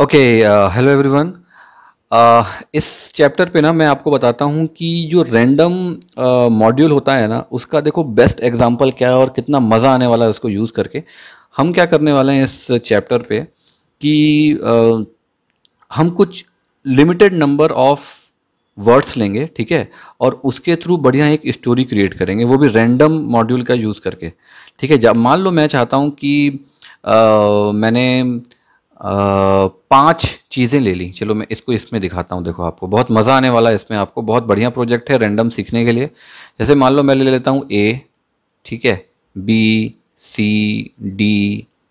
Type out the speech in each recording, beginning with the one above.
okay hello everyone इस chapter पे ना मैं आपको बताता हूँ कि जो रैंडम मॉड्यूल uh, होता है ना उसका देखो बेस्ट एग्जांपल क्या है और कितना मज़ा आने वाला है उसको यूज़ करके हम क्या करने वाले हैं इस चैप्टर पे कि uh, हम कुछ लिमिटेड नंबर ऑफ वर्ड्स लेंगे ठीक है और उसके थ्रू बढ़िया एक स्टोरी क्रिएट करेंगे वो भी रैंडम मॉड्यूल का यूज़ करके ठीक है जब मान लो मैं चाहता हूँ कि uh, मैंने पांच चीज़ें ले ली चलो मैं इसको इसमें दिखाता हूँ देखो आपको बहुत मज़ा आने वाला है इसमें आपको बहुत बढ़िया प्रोजेक्ट है रैंडम सीखने के लिए जैसे मान लो मैं ले लेता हूँ ए ठीक है बी सी डी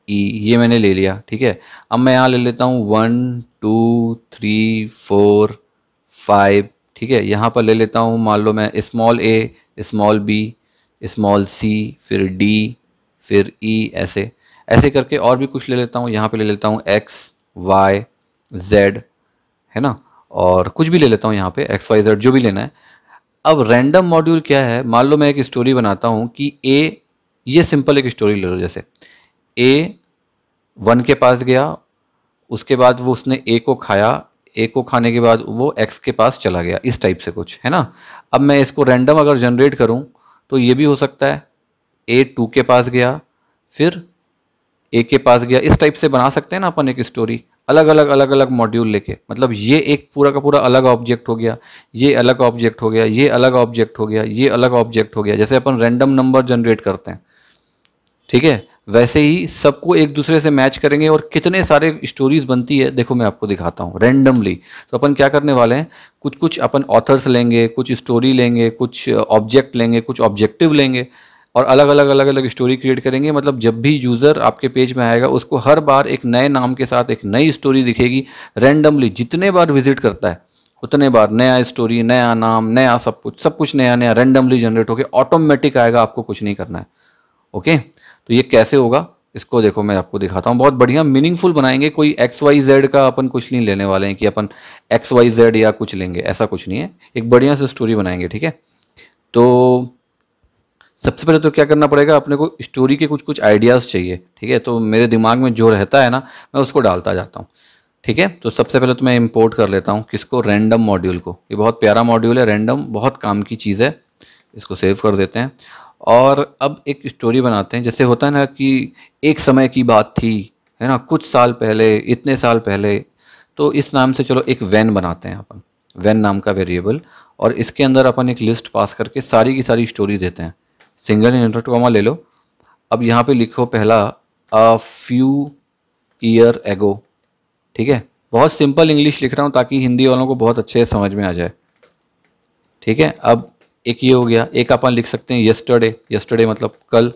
ई ये मैंने ले लिया ठीक है अब मैं यहाँ ले लेता हूँ one two three four five ठीक है यहाँ पर ले लेता हूँ मान लो मैं small A small B small C फिर डी फिर ई e, ऐसे ऐसे करके और भी कुछ ले लेता हूँ यहाँ पे ले लेता हूँ एक्स वाई जेड है ना और कुछ भी ले लेता हूँ यहाँ पे एक्स वाई जेड जो भी लेना है अब रैंडम मॉड्यूल क्या है मान लो मैं एक स्टोरी बनाता हूँ कि ए ये सिंपल एक स्टोरी ले लो जैसे ए वन के पास गया उसके बाद वो उसने ए को खाया ए को खाने के बाद वो एक्स के पास चला गया इस टाइप से कुछ है ना अब मैं इसको रैंडम अगर जनरेट करूँ तो ये भी हो सकता है ए टू के पास गया फिर ए के पास गया इस टाइप से बना सकते हैं ना अपन एक स्टोरी अलग अलग अलग अलग मॉड्यूल लेके मतलब ये एक पूरा का पूरा अलग ऑब्जेक्ट हो गया ये अलग ऑब्जेक्ट हो गया ये अलग ऑब्जेक्ट हो गया ये अलग ऑब्जेक्ट हो गया जैसे अपन रैंडम नंबर जनरेट करते हैं ठीक है वैसे ही सबको एक दूसरे से मैच करेंगे और कितने सारे स्टोरीज बनती है देखो मैं आपको दिखाता हूँ रैंडमली तो अपन क्या करने वाले हैं कुछ कुछ अपन ऑथर्स लेंगे कुछ स्टोरी लेंगे कुछ ऑब्जेक्ट लेंगे कुछ ऑब्जेक्टिव लेंगे और अलग अलग अलग अलग स्टोरी क्रिएट करेंगे मतलब जब भी यूज़र आपके पेज में आएगा उसको हर बार एक नए नाम के साथ एक नई स्टोरी दिखेगी रैंडमली जितने बार विजिट करता है उतने बार नया स्टोरी नया नाम नया सब कुछ सब कुछ नया नया रैंडमली जनरेट होकर ऑटोमेटिक आएगा आपको कुछ नहीं करना है ओके तो ये कैसे होगा इसको देखो मैं आपको दिखाता हूँ बहुत बढ़िया मीनिंगफुल बनाएंगे कोई एक्स वाई जेड का अपन कुछ नहीं लेने वाले हैं कि अपन एक्स वाई जेड या कुछ लेंगे ऐसा कुछ नहीं है एक बढ़िया से स्टोरी बनाएंगे ठीक है तो सबसे पहले तो क्या करना पड़ेगा अपने को स्टोरी के कुछ कुछ आइडियाज़ चाहिए ठीक है तो मेरे दिमाग में जो रहता है ना मैं उसको डालता जाता हूँ ठीक है तो सबसे पहले तो मैं इम्पोर्ट कर लेता हूँ किसको रैंडम मॉड्यूल को ये बहुत प्यारा मॉड्यूल है रैंडम बहुत काम की चीज़ है इसको सेव कर देते हैं और अब एक स्टोरी बनाते हैं जैसे होता है ना कि एक समय की बात थी है ना कुछ साल पहले इतने साल पहले तो इस नाम से चलो एक वैन बनाते हैं अपन वैन नाम का वेरिएबल और इसके अंदर अपन एक लिस्ट पास करके सारी की सारी स्टोरी देते हैं सिंगल इन्वर्ट कॉमा ले लो अब यहाँ पे लिखो पहला अ फ्यू ईयर एगो ठीक है बहुत सिंपल इंग्लिश लिख रहा हूँ ताकि हिंदी वालों को बहुत अच्छे समझ में आ जाए ठीक है अब एक ये हो गया एक अपन लिख सकते हैं यस्टरडे यस्टरडे मतलब कल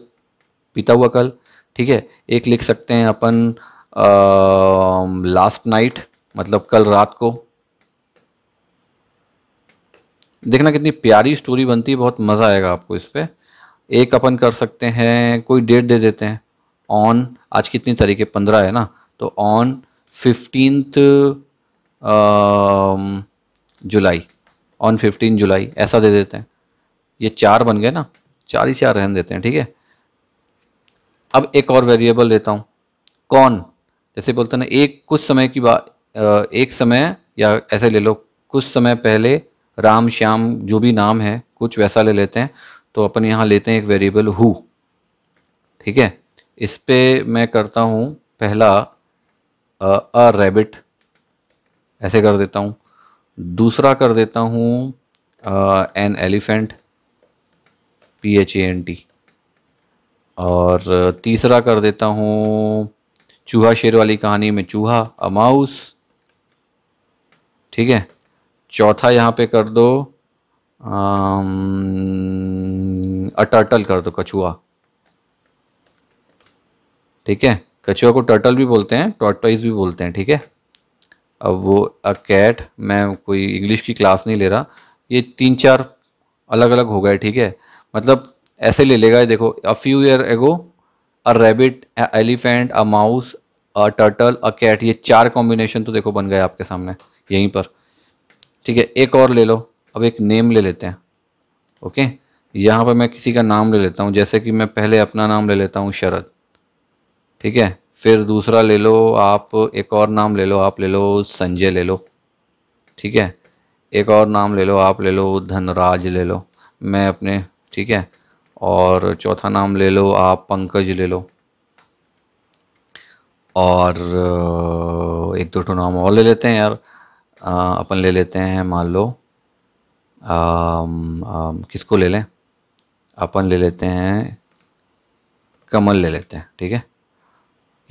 पीता हुआ कल ठीक है एक लिख सकते हैं अपन लास्ट नाइट मतलब कल रात को देखना कितनी प्यारी स्टोरी बनती है बहुत मज़ा आएगा आपको इस पर एक अपन कर सकते हैं कोई डेट दे देते हैं ऑन आज कितनी तारीख है पंद्रह है ना तो on fifteenth um, July on fifteen July ऐसा दे देते हैं ये चार बन गए ना चार ही चार रहने देते हैं ठीक है अब एक और वेरिएबल लेता हूँ कौन जैसे बोलते ना एक कुछ समय की बात एक समय या ऐसे ले लो कुछ समय पहले राम श्याम जो भी नाम है कुछ वैसा ले लेते हैं तो अपन यहाँ लेते हैं एक वेरिएबल हु ठीक है इस पर मैं करता हूँ पहला अ रेबिट ऐसे कर देता हूँ दूसरा कर देता हूँ an elephant P H A N T और तीसरा कर देता हूँ चूहा शेर वाली कहानी में चूहा अमाउस ठीक है चौथा यहाँ पे कर दो आ, टर्टल कर दो कछुआ ठीक है कछुआ को टर्टल भी बोलते हैं टॉर्टोइज भी बोलते हैं ठीक है अब वो अ कैट मैं कोई इंग्लिश की क्लास नहीं ले रहा ये तीन चार अलग अलग हो गए ठीक है मतलब ऐसे ले लेगा देखो a few year ago a rabbit elephant a mouse a turtle a cat ये चार कॉम्बिनेशन तो देखो बन गए आपके सामने यहीं पर ठीक है एक और ले लो अब एक नेम ले लेते हैं ओके यहाँ पर मैं किसी का नाम ले लेता हूँ जैसे कि मैं पहले अपना नाम ले लेता हूँ शरद ठीक है फिर दूसरा ले लो आप एक और नाम ले लो आप ले लो संजय ले लो ठीक है एक और नाम ले लो आप ले लो धनराज ले लो मैं अपने ठीक है और चौथा नाम ले लो आप पंकज ले लो और एक दो नाम और ले लेते हैं यार अपन ले लेते हैं मान लो किसको ले लें अपन ले लेते हैं कमल ले लेते हैं ठीक है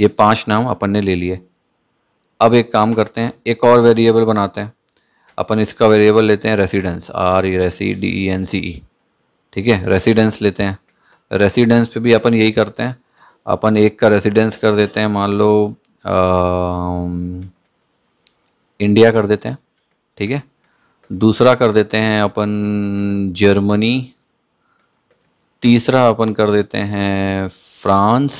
ये पांच नाम अपन ने ले लिए अब एक काम करते हैं एक और वेरिएबल बनाते हैं अपन इसका वेरिएबल लेते हैं रेसिडेंस आर ई रेसी डी ई एन सी ई ठीक है रेसिडेंस लेते हैं रेसिडेंस पे भी अपन यही करते हैं अपन एक का रेसिडेंस कर देते हैं मान लो आ, इंडिया कर देते हैं ठीक है दूसरा कर देते हैं अपन जर्मनी तीसरा अपन कर देते हैं फ्रांस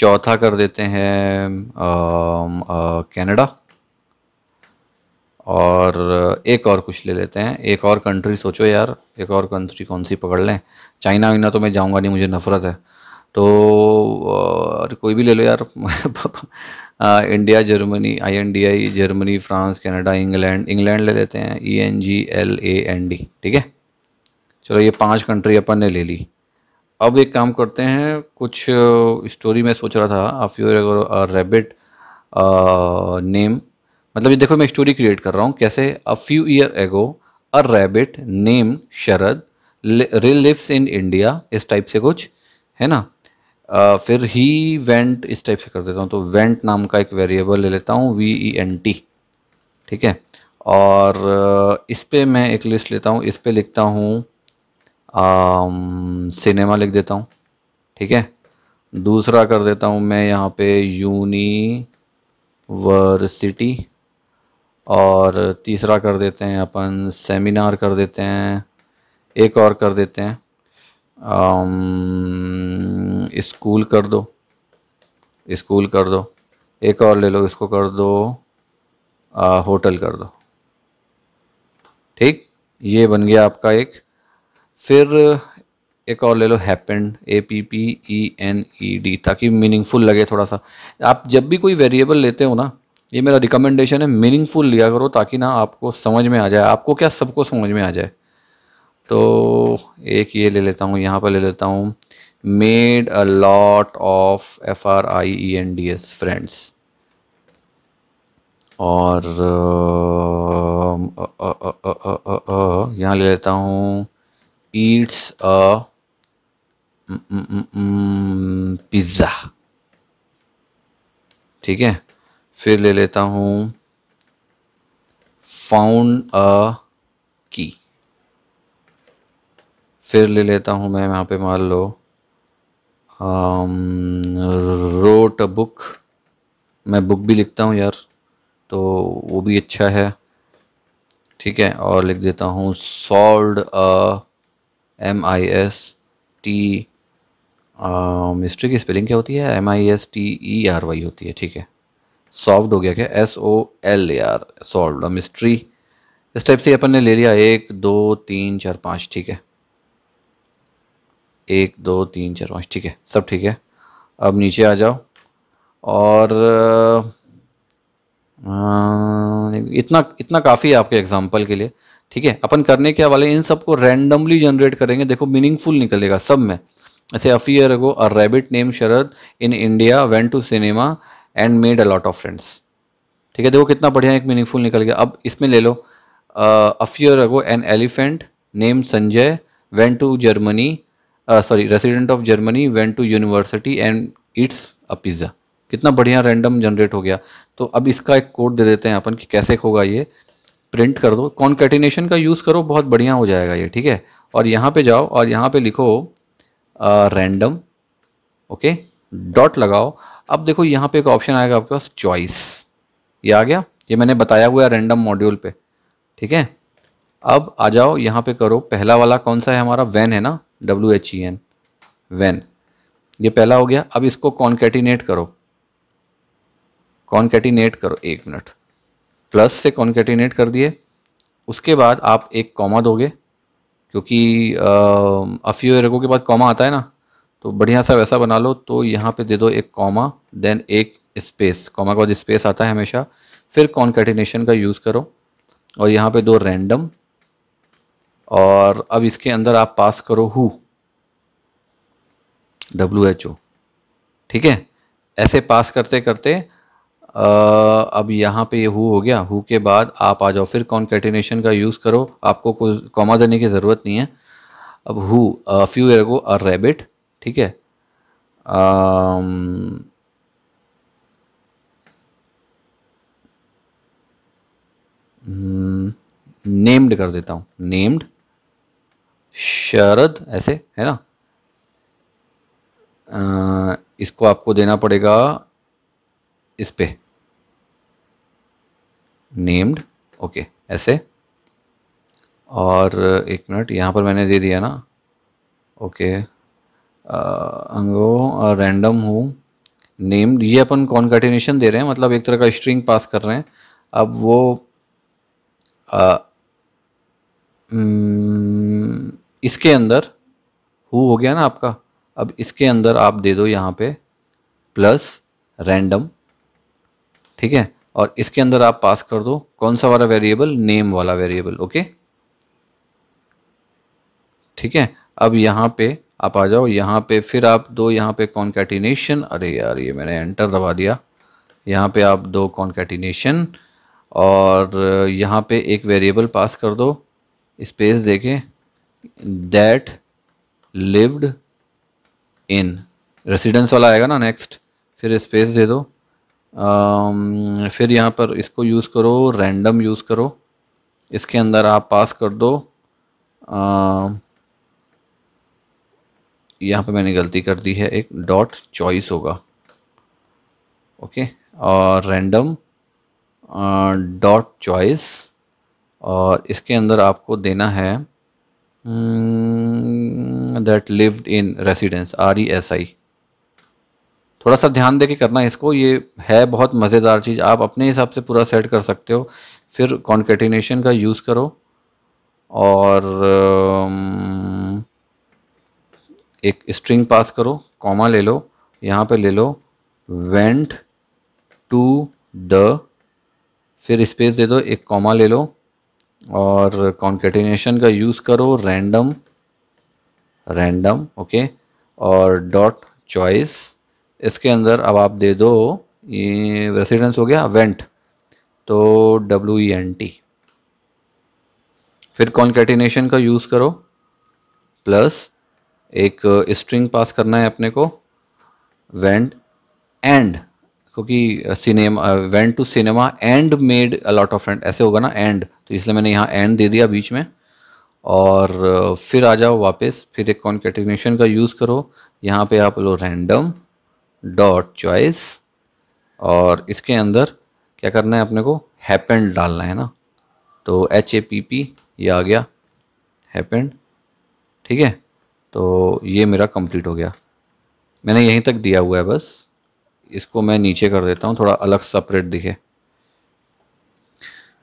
चौथा कर देते हैं कनाडा और एक और कुछ ले लेते हैं एक और कंट्री सोचो यार एक और कंट्री कौन सी पकड़ लें चाइना वाइना तो मैं जाऊंगा नहीं मुझे नफ़रत है तो अरे कोई भी ले लो यार India Germany I N D I Germany France Canada England England ले लेते हैं E N G L A N D ठीक है चलो ये पांच कंट्री अपन ने ले ली अब एक काम करते हैं कुछ स्टोरी में सोच रहा था आफ योर रेबिट नेम मतलब ये देखो मैं स्टोरी क्रिएट कर रहा हूँ कैसे अ few year ago a rabbit name Sharad relives in India इस टाइप से कुछ है ना फिर ही वेंट इस टाइप से कर देता हूँ तो वेंट नाम का एक वेरिएबल ले लेता हूँ वी ई एन टी ठीक है और इस पर मैं एक लिस्ट लेता हूँ इस पर लिखता हूँ सिनेमा लिख देता हूँ ठीक है दूसरा कर देता हूँ मैं यहाँ पे यूनिवर्सिटी और तीसरा कर देते हैं अपन सेमिनार कर देते हैं एक और कर देते हैं स्कूल um, कर दो स्कूल कर दो एक और ले लो इसको कर दो आ, होटल कर दो ठीक ये बन गया आपका एक फिर एक और ले लो happen A P P E N E D ताकि मीनिंगफुल लगे थोड़ा सा आप जब भी कोई वेरिएबल लेते हो ना ये मेरा रिकमेंडेशन है मीनिंगफुल लिया करो ताकि ना आपको समझ में आ जाए आपको क्या सबको समझ में आ जाए तो एक ये ले लेता हूँ यहाँ पर ले लेता हूँ made e a lot of F R I E N D S friends और यहाँ ले लेता हूँ ईट्स अ पिज़्ज़ा ठीक है फिर ले लेता हूँ फाउंड अ फिर ले लेता हूँ मैं यहाँ पे मान लो रोट अ बुक मैं बुक भी लिखता हूँ यार तो वो भी अच्छा है ठीक है और लिख देता हूँ sold a M I S T mystery की स्पेलिंग क्या होती है M I S T E R Y होती है ठीक है सॉफ्ट हो गया क्या S O L R solve mystery इस टाइप से अपन ने ले लिया एक दो तीन चार पाँच ठीक है एक दो तीन चार पाँच ठीक है सब ठीक है अब नीचे आ जाओ और इतना इतना काफ़ी है आपके एग्जाम्पल के लिए ठीक है अपन करने के वाले इन सबको रैंडमली जनरेट करेंगे देखो मीनिंगफुल निकलेगा सब में ऐसे a few year ago a rabbit name Sharad in India went to cinema and made a lot of friends ठीक है देखो कितना बढ़िया एक मीनिंगफुल निकल गया अब इसमें ले लो a few year ago an elephant name Sanjay went to Germany sorry resident of Germany went to university and it's a pizza कितना बढ़िया रैंडम जनरेट हो गया तो अब इसका एक कोड दे देते हैं अपन कि कैसे होगा ये प्रिंट कर दो कॉन्केटिनेशन का यूज़ करो बहुत बढ़िया हो जाएगा ये ठीक है और यहाँ पे जाओ और यहाँ पे लिखो रैंडम ओके डॉट लगाओ अब देखो यहाँ पे एक ऑप्शन आएगा आपके पास चॉइस ये आ गया ये मैंने बताया हुआ है रैंडम मॉड्यूल पे ठीक है अब आ जाओ यहाँ पे करो पहला वाला कौन सा है हमारा वैन है ना W H E N when ये पहला हो गया अब इसको कॉन्केटिनेट करो कॉन्केटिनेट करो एक मिनट प्लस से कॉन्केटिनेट कर दिए उसके बाद आप एक कॉमा दोगे क्योंकि अफ्यू एरगो के बाद कॉमा आता है ना तो बढ़िया सा वैसा बना लो तो यहाँ पे दे दो एक कॉमा देन एक स्पेस कॉमा के बाद स्पेस आता है हमेशा फिर कॉन्केटिनेशन का यूज़ करो और यहाँ पे दो रैंडम और अब इसके अंदर आप पास करो हु डब्ल्यू एच ओ ठीक है ऐसे पास करते करते आ, अब यहाँ पे ये हु हो गया हु के बाद आप आ जाओ फिर कॉन्केटिनेशन का यूज़ करो आपको कुछ कॉमा देने की ज़रूरत नहीं है अब हु फ्यू एगो अ रेबिट ठीक है नेम्ड हम्म, कर देता हूँ नेम्ड शरद ऐसे है ना आ, इसको आपको देना पड़ेगा इस पे नेम्ड ओके ऐसे और एक मिनट यहाँ पर मैंने दे दिया ना ओके अंगो रैंडम हूँ नेम्ड ये अपन कॉन्कटिनेशन दे रहे हैं मतलब एक तरह का स्ट्रिंग पास कर रहे हैं अब वो आ, इसके अंदर हु हो गया ना आपका अब इसके अंदर आप दे दो यहाँ पे प्लस रैंडम ठीक है और इसके अंदर आप पास कर दो कौन सा वाला वेरिएबल नेम वाला वेरिएबल ओके ठीक है अब यहाँ पे आप आ जाओ यहाँ पे फिर आप दो यहाँ पे कॉन्कैटिनेशन अरे यार ये मैंने एंटर दबा दिया यहाँ पे आप दो कॉन्कैटिनेशन और यहाँ पे एक वेरिएबल पास कर दो स्पेस देखें दैट लिव्ड इन रेसिडेंस वाला आएगा ना नेक्स्ट फिर स्पेस दे दो आ, um, फिर यहाँ पर इसको यूज़ करो रैंडम यूज़ करो इसके अंदर आप पास कर दो um, यहाँ पे मैंने गलती कर दी है एक डॉट चॉइस होगा ओके और रैंडम डॉट चॉइस और इसके अंदर आपको देना है that lived in residence R E S I थोड़ा सा ध्यान दे के करना इसको ये है बहुत मज़ेदार चीज़ आप अपने हिसाब से पूरा सेट कर सकते हो फिर कॉन्केटिनेशन का यूज़ करो और एक स्ट्रिंग पास करो कॉमा ले लो यहाँ पे ले लो वेंट टू द फिर स्पेस दे दो एक कॉमा ले लो और कॉन्केटिनेशन का यूज़ करो रैंडम रैंडम ओके और डॉट चॉइस इसके अंदर अब आप दे दो ये रेसिडेंस हो गया वेंट तो डब्ल्यू ई एन टी फिर कॉन्केटिनेशन का यूज़ करो प्लस एक स्ट्रिंग पास करना है अपने को वेंट एंड क्योंकि cinema went to cinema and made a lot of friend ऐसे होगा ना एंड तो इसलिए मैंने यहाँ एंड दे दिया बीच में और फिर आ जाओ वापस फिर एक कॉन्केटिनेशन का यूज़ करो यहाँ पे आप लो रैंडम डॉट चॉइस और इसके अंदर क्या करना है अपने को हैपेंड डालना है ना तो एच ए पी पी ये आ गया हैपेंड ठीक है तो ये मेरा कंप्लीट हो गया मैंने यहीं तक दिया हुआ है बस इसको मैं नीचे कर देता हूँ थोड़ा अलग सेपरेट दिखे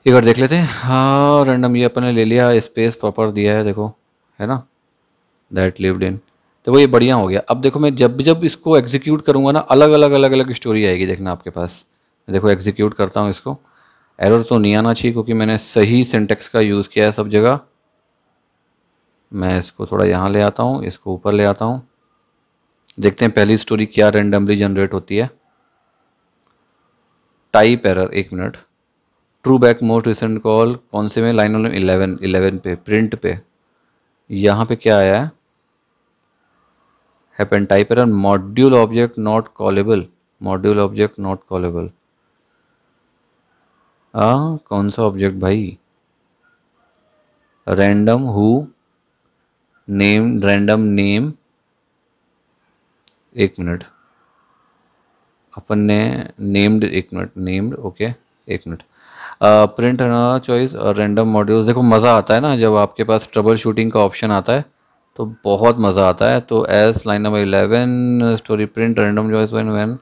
एक बार देख लेते हैं हाँ रैंडम ये अपन ने ले लिया स्पेस प्रॉपर दिया है देखो है ना दैट लिव्ड इन तो वो ये बढ़िया हो गया अब देखो मैं जब जब इसको एग्जीक्यूट करूँगा ना अलग अलग अलग अलग स्टोरी आएगी देखना आपके पास देखो एग्जीक्यूट करता हूँ इसको एरर तो नहीं आना चाहिए क्योंकि मैंने सही सिंटेक्स का यूज़ किया है सब जगह मैं इसको थोड़ा यहाँ ले आता हूँ इसको ऊपर ले आता हूँ देखते हैं पहली स्टोरी क्या रेंडमली जनरेट होती है टाइप एरर एक minute traceback most recent call कौन से में लाइन नंबर इलेवन इलेवन पे प्रिंट पे यहाँ पे क्या आया है पेन type error module object not callable module object not callable हाँ कौन सा ऑब्जेक्ट भाई random who name random name एक मिनट अपन ने नेम्ड एक मिनट नेम्ड ओके एक मिनट प्रिंट अनदर चॉइस और रेंडम मॉड्यूल देखो मज़ा आता है ना जब आपके पास ट्रबल शूटिंग का ऑप्शन आता है तो बहुत मज़ा आता है तो एस line number eleven story print random choice one one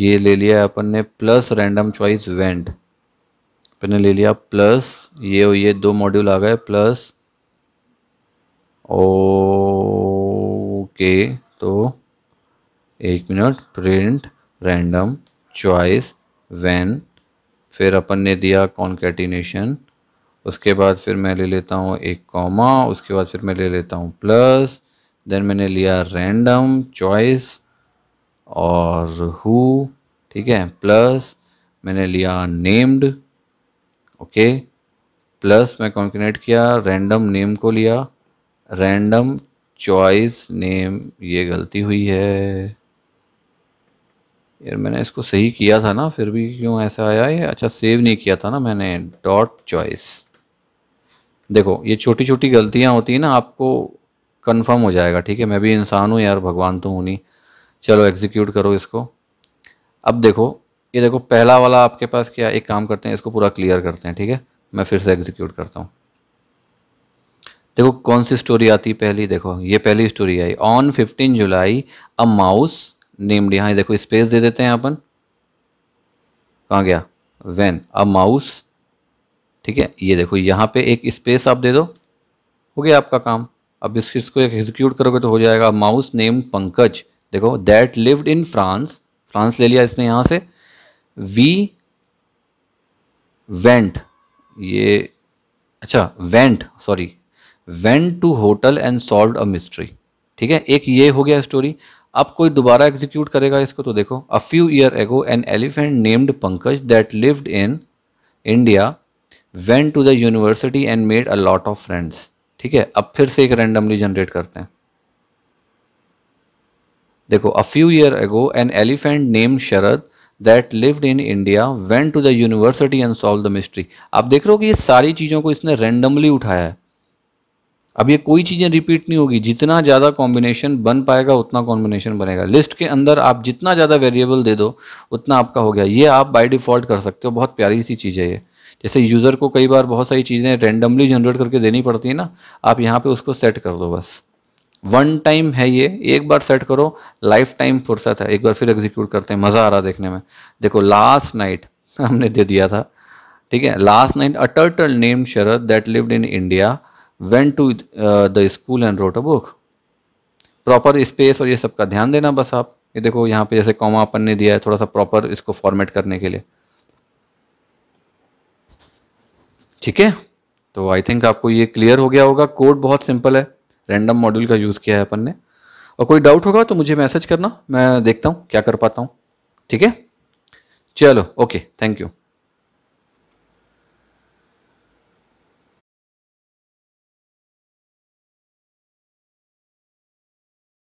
ये ले लिया है अपन ने प्लस रैंडम चॉइस वेंट अपन ने ले लिया प्लस ये और ये दो मॉड्यूल आ गए प्लस ओके तो एक minute print random choice when फिर अपन ने दिया कॉन्केटिनेशन उसके बाद फिर मैं ले लेता हूँ एक कॉमा उसके बाद फिर मैं ले लेता हूँ प्लस देन मैंने लिया रैंडम चॉइस और हु ठीक है प्लस मैंने लिया नेम्ड ओके प्लस मैं कॉन्कनेट किया रैंडम नेम को लिया रैंडम चॉइस नेम ये गलती हुई है यार मैंने इसको सही किया था ना फिर भी क्यों ऐसा आया ये अच्छा सेव नहीं किया था ना मैंने डॉट चॉइस देखो ये छोटी छोटी गलतियाँ होती हैं ना आपको कंफर्म हो जाएगा ठीक है मैं भी इंसान हूँ यार भगवान तो हूँ नहीं चलो एग्जीक्यूट करो इसको अब देखो ये देखो पहला वाला आपके पास क्या एक काम करते हैं इसको पूरा क्लियर करते हैं ठीक है मैं फिर से एग्जीक्यूट करता हूँ देखो कौन सी स्टोरी आती पहली देखो ये पहली स्टोरी आई on fifteen July a mouse named यहाँ देखो स्पेस दे देते हैं अपन कहाँ गया वैन अ माउस ठीक है ये देखो यहाँ पे एक स्पेस आप दे दो हो गया आपका काम अब इस इसको एक एग्जीक्यूट करोगे तो हो जाएगा माउस नेम पंकज देखो that lived in France France ले लिया इसने यहाँ से वी वेंट ये अच्छा went sorry went to hotel and solve a mystery ठीक है एक ये हो गया स्टोरी अब कोई दोबारा एग्जीक्यूट करेगा इसको तो देखो a few year ago an elephant named Pankaj that lived in India went to the university and made a lot of friends ठीक है अब फिर से एक रैंडमली जनरेट करते हैं देखो a few year ago an elephant name Sharad that lived in India went to the university and solve the mystery आप देख रहे हो कि ये सारी चीज़ों को इसने रेंडमली उठाया है अब ये कोई चीज़ें रिपीट नहीं होगी जितना ज़्यादा कॉम्बिनेशन बन पाएगा उतना कॉम्बिनेशन बनेगा लिस्ट के अंदर आप जितना ज़्यादा वेरिएबल दे दो उतना आपका हो गया ये आप बाय डिफ़ॉल्ट कर सकते हो बहुत प्यारी सी चीज़ है ये जैसे यूज़र को कई बार बहुत सारी चीज़ें रेंडमली जनरेट करके देनी पड़ती है ना आप यहाँ पर उसको सेट कर दो बस वन टाइम है ये एक बार सेट करो लाइफ टाइम फुर्सत है एक बार फिर एग्जीक्यूट करते हैं मज़ा आ रहा देखने में देखो लास्ट नाइट हमने दे दिया था ठीक है last night a turtle name Sharad that lived in India went to the school and wrote a book proper space और ये सब का ध्यान देना बस आप ये देखो यहाँ पे जैसे कॉमा अपन ने दिया है थोड़ा सा प्रॉपर इसको फॉर्मेट करने के लिए ठीक है तो आई थिंक आपको ये क्लियर हो गया होगा कोड बहुत सिंपल है रैंडम मॉड्यूल का यूज़ किया है अपन ने और कोई डाउट होगा तो मुझे मैसेज करना मैं देखता हूँ क्या कर पाता हूँ ठीक है चलो ओके थैंक यू